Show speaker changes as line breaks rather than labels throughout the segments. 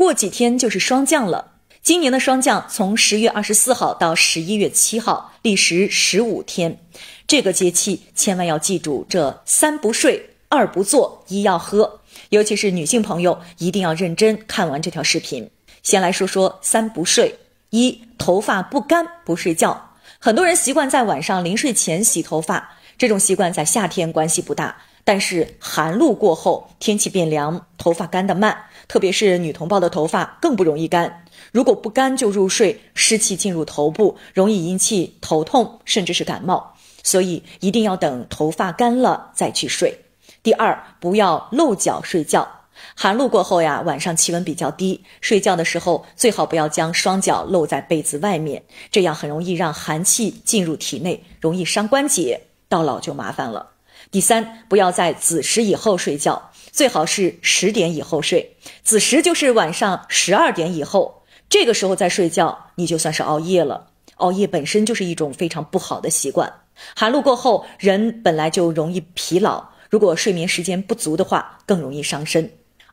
过几天就是霜降了。今年的霜降从十月二十四号到十一月七号，历时十五天。这个节气千万要记住，这三不睡，二不做，一要喝。尤其是女性朋友，一定要认真看完这条视频。先来说说三不睡：一、头发不干不睡觉。很多人习惯在晚上临睡前洗头发，这种习惯在夏天关系不大。但是寒露过后，天气变凉，头发干得慢，特别是女同胞的头发更不容易干。如果不干就入睡，湿气进入头部，容易引起头痛，甚至是感冒。所以一定要等头发干了再去睡。第二，不要露脚睡觉。寒露过后呀，晚上气温比较低，睡觉的时候最好不要将双脚露在被子外面，这样很容易让寒气进入体内，容易伤关节，到老就麻烦了。第三，不要在子时以后睡觉，最好是十点以后睡。子时就是晚上十二点以后，这个时候再睡觉，你就算是熬夜了。熬夜本身就是一种非常不好的习惯。寒露过后，人本来就容易疲劳，如果睡眠时间不足的话，更容易伤身。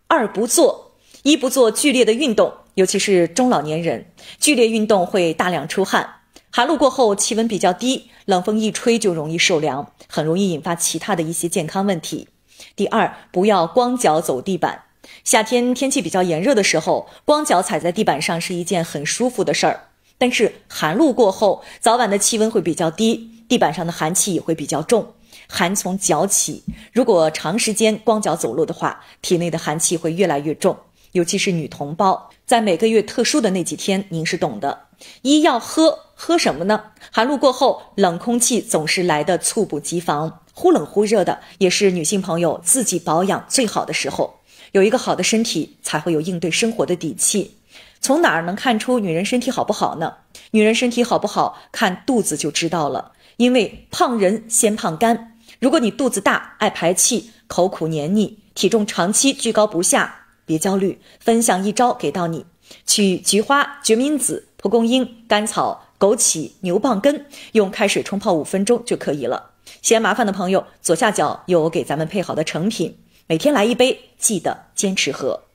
二不做，一不做剧烈的运动，尤其是中老年人，剧烈运动会大量出汗。寒露过后，气温比较低，冷风一吹就容易受凉，很容易引发其他的一些健康问题。第二，不要光脚走地板。夏天天气比较炎热的时候，光脚踩在地板上是一件很舒服的事儿。但是寒露过后，早晚的气温会比较低，地板上的寒气也会比较重。寒从脚起，如果长时间光脚走路的话，体内的寒气会越来越重。尤其是女同胞，在每个月特殊的那几天，您是懂的。一要喝。喝什么呢？寒露过后，冷空气总是来的猝不及防，忽冷忽热的，也是女性朋友自己保养最好的时候。有一个好的身体，才会有应对生活的底气。从哪儿能看出女人身体好不好呢？女人身体好不好，看肚子就知道了。因为胖人先胖肝。如果你肚子大，爱排气，口苦黏腻，体重长期居高不下，别焦虑，分享一招给到你：取菊花、决明子、蒲公英、甘草。枸杞、牛蒡根用开水冲泡五分钟就可以了。嫌麻烦的朋友，左下角有给咱们配好的成品，每天来一杯，记得坚持喝。